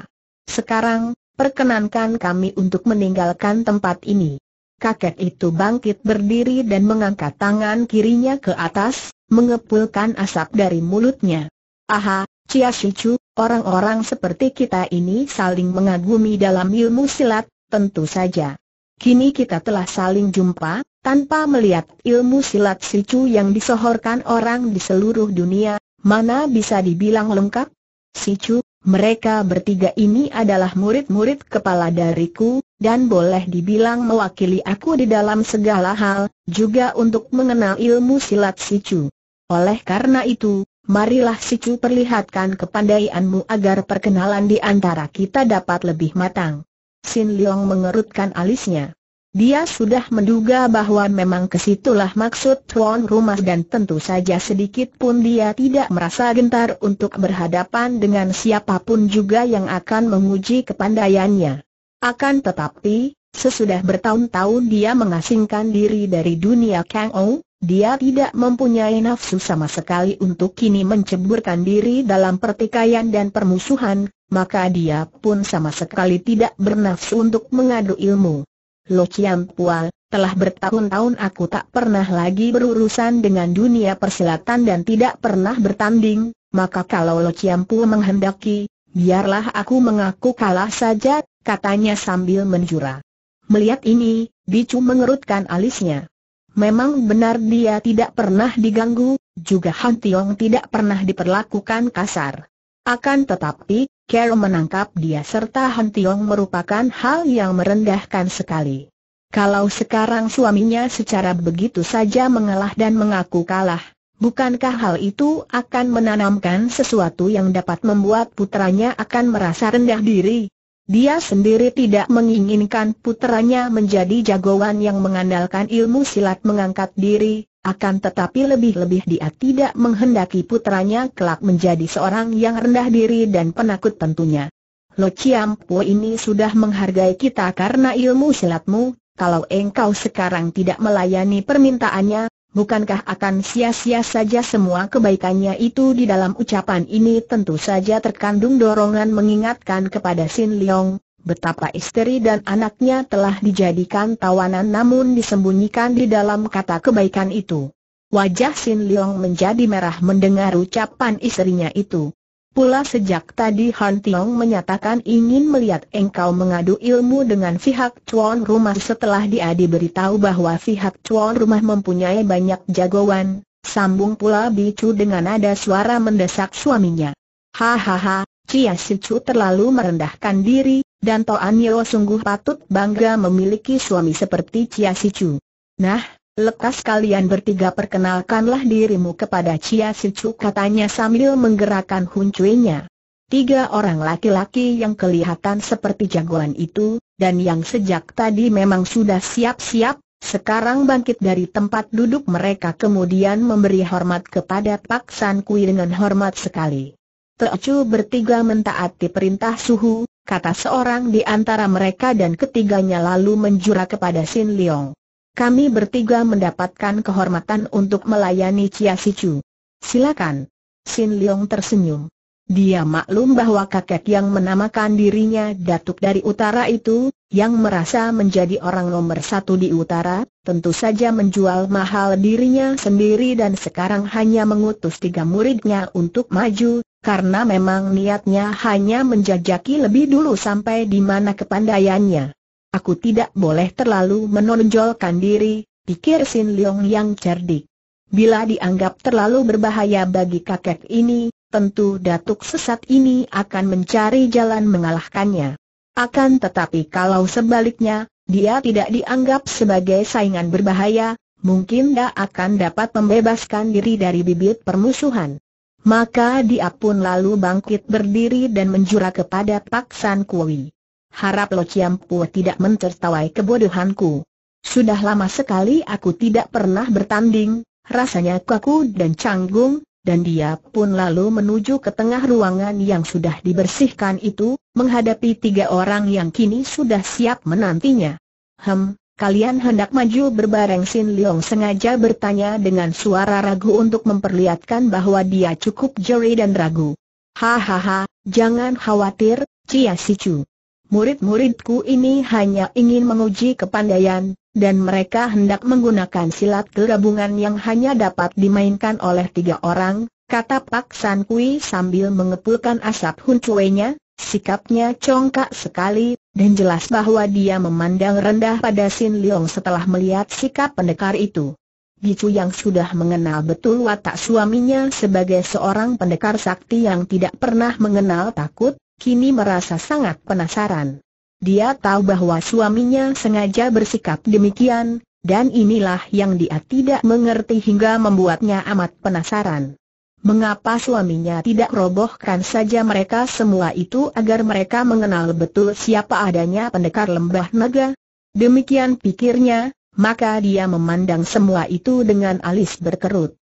Sekarang, perkenankan kami untuk meninggalkan tempat ini. Kakek itu bangkit berdiri dan mengangkat tangan kirinya ke atas, mengepulkan asap dari mulutnya. Aha, Cia Shichu, orang-orang seperti kita ini saling mengagumi dalam ilmu silat, tentu saja. Kini kita telah saling jumpa, tanpa melihat ilmu silat sicu yang disohorkan orang di seluruh dunia, mana bisa dibilang lengkap? Sicu, mereka bertiga ini adalah murid-murid kepala dariku, dan boleh dibilang mewakili aku di dalam segala hal, juga untuk mengenal ilmu silat sicu. Oleh karena itu, marilah Sicu perlihatkan kepandaianmu agar perkenalan di antara kita dapat lebih matang. Sin Leong mengerutkan alisnya. Dia sudah menduga bahwa memang kesitulah maksud tuan rumah dan tentu saja sedikit pun dia tidak merasa gentar untuk berhadapan dengan siapapun juga yang akan menguji kepandaiannya. Akan tetapi, sesudah bertahun-tahun dia mengasingkan diri dari dunia Kang Ou, dia tidak mempunyai nafsu sama sekali untuk kini menceburkan diri dalam pertikaian dan permusuhan, maka dia pun sama sekali tidak bernafsu untuk mengadu ilmu. Lo Chiam Pual, telah bertahun-tahun aku tak pernah lagi berurusan dengan dunia persilatan dan tidak pernah bertanding, maka kalau Lo Chiam Pual menghendaki, biarlah aku mengaku kalah saja, katanya sambil menjura. Melihat ini, Bicu mengerutkan alisnya. Memang benar dia tidak pernah diganggu, juga Han Tiong tidak pernah diperlakukan kasar. Akan tetapi, Carol menangkap dia serta Han Tiong merupakan hal yang merendahkan sekali. Kalau sekarang suaminya secara begitu saja mengalah dan mengaku kalah, bukankah hal itu akan menanamkan sesuatu yang dapat membuat putranya akan merasa rendah diri? Dia sendiri tidak menginginkan putranya menjadi jagoan yang mengandalkan ilmu silat mengangkat diri, akan tetapi lebih-lebih dia tidak menghendaki putranya kelak menjadi seorang yang rendah diri dan penakut tentunya. Lo Po ini sudah menghargai kita karena ilmu silatmu, kalau engkau sekarang tidak melayani permintaannya, bukankah akan sia-sia saja semua kebaikannya itu di dalam ucapan ini tentu saja terkandung dorongan mengingatkan kepada Sin Leong, Betapa istri dan anaknya telah dijadikan tawanan namun disembunyikan di dalam kata kebaikan itu. Wajah Sin Leong menjadi merah mendengar ucapan istrinya itu. Pula sejak tadi Han Tiong menyatakan ingin melihat engkau mengadu ilmu dengan pihak cuan rumah setelah dia diberitahu bahwa pihak cuan rumah mempunyai banyak jagoan, sambung pula Bicu dengan nada suara mendesak suaminya. Hahaha, Cia Sicu terlalu merendahkan diri, dan Toan Yeo sungguh patut bangga memiliki suami seperti Chia Si Chu. Nah, lekas kalian bertiga perkenalkanlah dirimu kepada Chia Si Chu katanya sambil menggerakkan huncuinya. Tiga orang laki-laki yang kelihatan seperti jagoan itu, dan yang sejak tadi memang sudah siap-siap, sekarang bangkit dari tempat duduk mereka kemudian memberi hormat kepada Pak San Kui dengan hormat sekali. Teocu bertiga mentaati perintah suhu, kata seorang di antara mereka dan ketiganya lalu menjura kepada Sin Leong. Kami bertiga mendapatkan kehormatan untuk melayani Chia Sichu. Silakan. Sin Leong tersenyum. Dia maklum bahwa kakek yang menamakan dirinya datuk dari utara itu, yang merasa menjadi orang nomor satu di utara, tentu saja menjual mahal dirinya sendiri dan sekarang hanya mengutus tiga muridnya untuk maju, karena memang niatnya hanya menjajaki lebih dulu sampai di mana kepandaiannya. Aku tidak boleh terlalu menonjolkan diri, pikir Sin Leong yang cerdik. Bila dianggap terlalu berbahaya bagi kakek ini, tentu datuk sesat ini akan mencari jalan mengalahkannya. Akan tetapi kalau sebaliknya, dia tidak dianggap sebagai saingan berbahaya, mungkin dia akan dapat membebaskan diri dari bibit permusuhan. Maka dia pun lalu bangkit berdiri dan menjura kepada Pak San Kui. Harap Lo Chiam Pu tidak mentertawai kebodohanku. Sudah lama sekali aku tidak pernah bertanding, rasanya kaku dan canggung, dan dia pun lalu menuju ke tengah ruangan yang sudah dibersihkan itu, menghadapi tiga orang yang kini sudah siap menantinya. Hem, kalian hendak maju berbareng Sin Leong sengaja bertanya dengan suara ragu untuk memperlihatkan bahwa dia cukup jeri dan ragu. Hahaha, jangan khawatir, Cia Sicu. Murid-muridku ini hanya ingin menguji kepandaian, dan mereka hendak menggunakan silat gabungan yang hanya dapat dimainkan oleh tiga orang, kata Pak San Kui sambil mengepulkan asap huncuenya, sikapnya congkak sekali, dan jelas bahwa dia memandang rendah pada Sin Leong setelah melihat sikap pendekar itu. Gicu yang sudah mengenal betul watak suaminya sebagai seorang pendekar sakti yang tidak pernah mengenal takut, kini merasa sangat penasaran. Dia tahu bahwa suaminya sengaja bersikap demikian, dan inilah yang dia tidak mengerti hingga membuatnya amat penasaran. Mengapa suaminya tidak robohkan saja mereka semua itu agar mereka mengenal betul siapa adanya pendekar lembah naga? Demikian pikirnya, maka dia memandang semua itu dengan alis berkerut.